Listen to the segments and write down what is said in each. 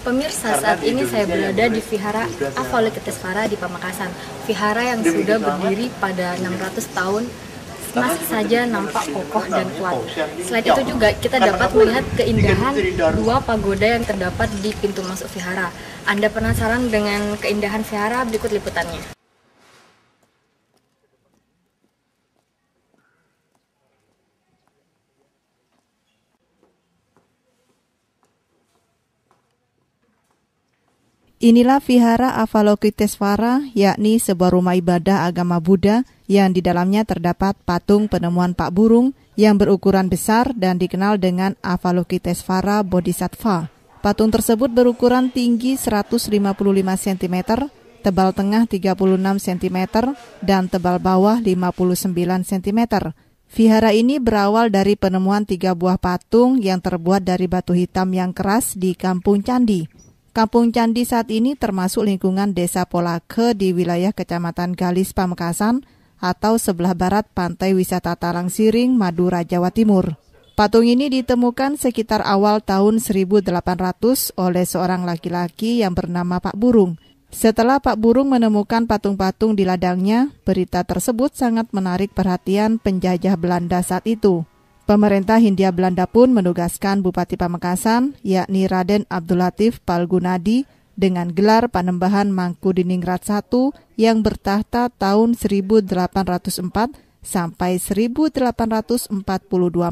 Pemirsa, saat ini saya berada di Vihara Avalokitesvara di Pamekasan. Vihara yang sudah berdiri pada 600 tahun masih saja nampak kokoh dan kuat. Oh, Selain ya. itu juga kita dapat melihat keindahan dua pagoda yang terdapat di pintu masuk vihara. Anda penasaran dengan keindahan vihara? Berikut liputannya. Inilah vihara Avalokitesvara, yakni sebuah rumah ibadah agama Buddha yang di dalamnya terdapat patung penemuan Pak Burung yang berukuran besar dan dikenal dengan Avalokitesvara Bodhisattva. Patung tersebut berukuran tinggi 155 cm, tebal tengah 36 cm, dan tebal bawah 59 cm. Vihara ini berawal dari penemuan tiga buah patung yang terbuat dari batu hitam yang keras di kampung Candi. Kampung Candi saat ini termasuk lingkungan Desa Polake di wilayah Kecamatan Galis Pamekasan atau sebelah barat Pantai Wisata Talang Siring, Madura, Jawa Timur. Patung ini ditemukan sekitar awal tahun 1800 oleh seorang laki-laki yang bernama Pak Burung. Setelah Pak Burung menemukan patung-patung di ladangnya, berita tersebut sangat menarik perhatian penjajah Belanda saat itu. Pemerintah Hindia Belanda pun menugaskan Bupati Pamekasan, yakni Raden Abdul Latif Palgunadi, dengan gelar Panembahan Mangku Mangkudiningrat I yang bertahta tahun 1804 sampai 1842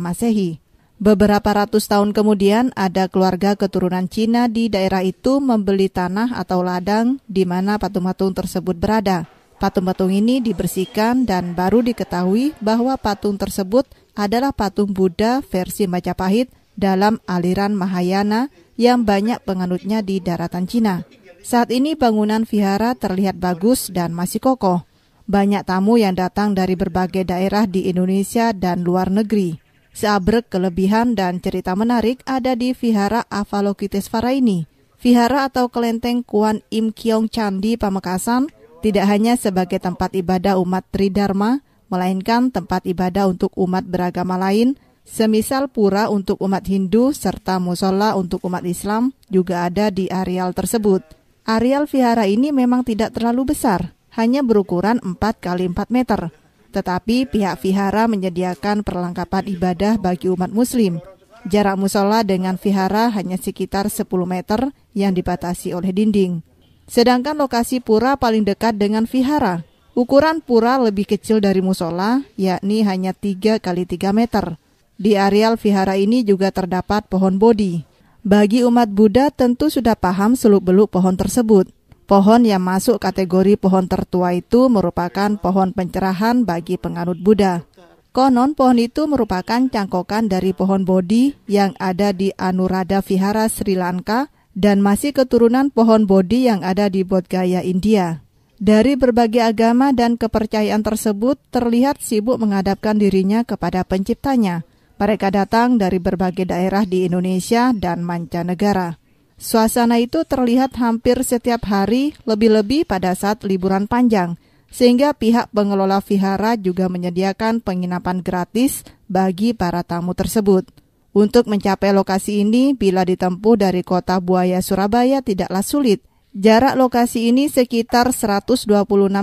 Masehi. Beberapa ratus tahun kemudian, ada keluarga keturunan Cina di daerah itu membeli tanah atau ladang di mana patung-patung tersebut berada. Patung-patung ini dibersihkan dan baru diketahui bahwa patung tersebut adalah patung Buddha versi Majapahit dalam aliran Mahayana yang banyak penganutnya di daratan Cina. Saat ini bangunan vihara terlihat bagus dan masih kokoh. Banyak tamu yang datang dari berbagai daerah di Indonesia dan luar negeri. Seabrek kelebihan dan cerita menarik ada di Vihara Avalokitesvara ini. Vihara atau kelenteng Kuan Im Kiong Candi Pamekasan tidak hanya sebagai tempat ibadah umat Tridharma, melainkan tempat ibadah untuk umat beragama lain, semisal pura untuk umat Hindu serta musola untuk umat Islam juga ada di areal tersebut. Areal vihara ini memang tidak terlalu besar, hanya berukuran 4 kali 4 meter. Tetapi pihak vihara menyediakan perlengkapan ibadah bagi umat muslim. Jarak musola dengan vihara hanya sekitar 10 meter yang dibatasi oleh dinding. Sedangkan lokasi pura paling dekat dengan vihara, Ukuran pura lebih kecil dari musola, yakni hanya 3 kali 3 meter. Di areal vihara ini juga terdapat pohon bodi. Bagi umat Buddha tentu sudah paham seluk-beluk pohon tersebut. Pohon yang masuk kategori pohon tertua itu merupakan pohon pencerahan bagi penganut Buddha. Konon pohon itu merupakan cangkokan dari pohon bodi yang ada di Anuradha Vihara Sri Lanka dan masih keturunan pohon bodi yang ada di Bodh Gaya, India dari berbagai agama dan kepercayaan tersebut terlihat sibuk menghadapkan dirinya kepada Penciptanya. Mereka datang dari berbagai daerah di Indonesia dan mancanegara. Suasana itu terlihat hampir setiap hari, lebih-lebih pada saat liburan panjang, sehingga pihak pengelola vihara juga menyediakan penginapan gratis bagi para tamu tersebut. Untuk mencapai lokasi ini, bila ditempuh dari kota Buaya, Surabaya, tidaklah sulit, Jarak lokasi ini sekitar 126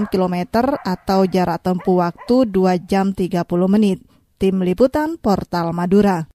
km atau jarak tempuh waktu 2 jam 30 menit. Tim Liputan Portal Madura.